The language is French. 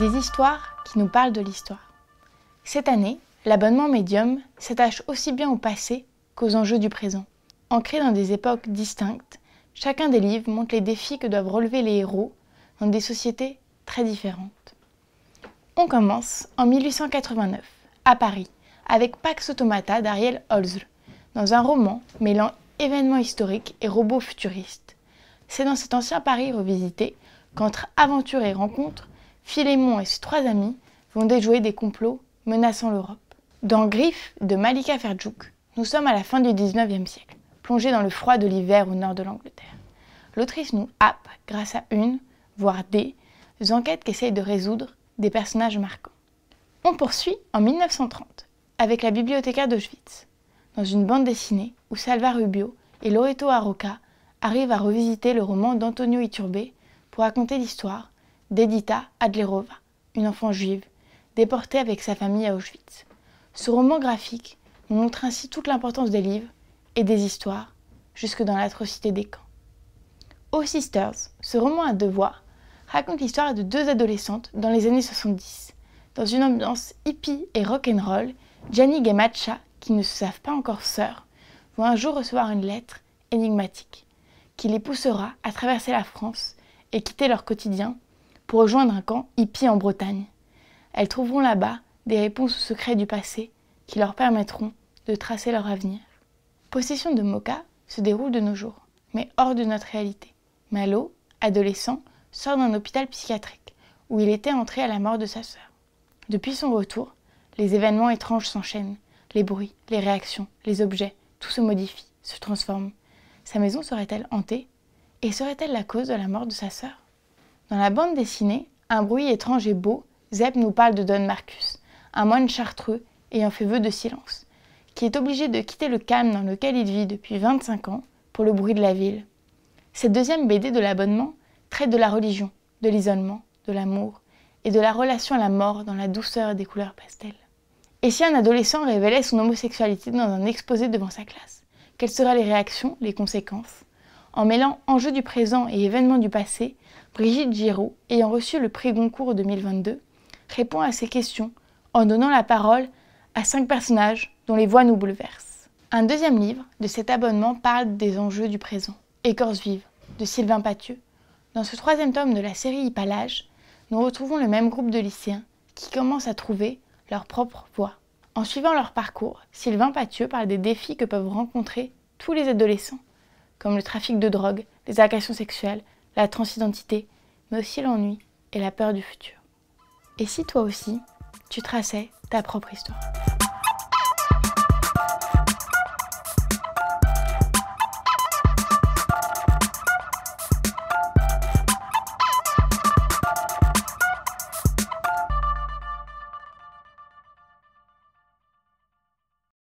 des histoires qui nous parlent de l'histoire. Cette année, l'abonnement médium s'attache aussi bien au passé qu'aux enjeux du présent. Ancré dans des époques distinctes, chacun des livres montre les défis que doivent relever les héros dans des sociétés très différentes. On commence en 1889, à Paris, avec Pax Automata d'Ariel Holzl, dans un roman mêlant événements historiques et robots futuristes. C'est dans cet ancien Paris revisité qu'entre aventure et rencontre, Philémon et ses trois amis vont déjouer des complots menaçant l'Europe. Dans Griff de Malika Ferjouk, nous sommes à la fin du 19e siècle, plongés dans le froid de l'hiver au nord de l'Angleterre. L'autrice nous happe grâce à une, voire des, enquêtes qu'essaye de résoudre des personnages marquants. On poursuit en 1930 avec la bibliothécaire d'Auschwitz, dans une bande dessinée où Salva Rubio et Loreto Arroca arrivent à revisiter le roman d'Antonio Iturbe pour raconter l'histoire d'Edita Adlerova, une enfant juive, déportée avec sa famille à Auschwitz. Ce roman graphique montre ainsi toute l'importance des livres et des histoires, jusque dans l'atrocité des camps. Oh Sisters, ce roman à deux voix, raconte l'histoire de deux adolescentes dans les années 70. Dans une ambiance hippie et rock'n'roll, Janik et Matcha, qui ne se savent pas encore sœurs, vont un jour recevoir une lettre énigmatique qui les poussera à traverser la France et quitter leur quotidien pour rejoindre un camp hippie en Bretagne. Elles trouveront là-bas des réponses aux secrets du passé qui leur permettront de tracer leur avenir. Possession de Moka se déroule de nos jours, mais hors de notre réalité. Malo, adolescent, sort d'un hôpital psychiatrique où il était entré à la mort de sa sœur. Depuis son retour, les événements étranges s'enchaînent. Les bruits, les réactions, les objets, tout se modifie, se transforme. Sa maison serait-elle hantée Et serait-elle la cause de la mort de sa sœur dans la bande dessinée, un bruit étrange et beau, Zeb nous parle de Don Marcus, un moine chartreux ayant fait vœu de silence, qui est obligé de quitter le calme dans lequel il vit depuis 25 ans pour le bruit de la ville. Cette deuxième BD de l'abonnement traite de la religion, de l'isolement, de l'amour et de la relation à la mort dans la douceur des couleurs pastel. Et si un adolescent révélait son homosexualité dans un exposé devant sa classe Quelles seraient les réactions, les conséquences en mêlant enjeux du présent et événements du passé, Brigitte Giraud, ayant reçu le prix Goncourt 2022, répond à ces questions en donnant la parole à cinq personnages dont les voix nous bouleversent. Un deuxième livre de cet abonnement parle des enjeux du présent. Écorce vive, de Sylvain Pathieu. Dans ce troisième tome de la série Hypalage, nous retrouvons le même groupe de lycéens qui commencent à trouver leur propre voie. En suivant leur parcours, Sylvain Pathieu parle des défis que peuvent rencontrer tous les adolescents comme le trafic de drogue, les agressions sexuelles, la transidentité, mais aussi l'ennui et la peur du futur. Et si toi aussi, tu traçais ta propre histoire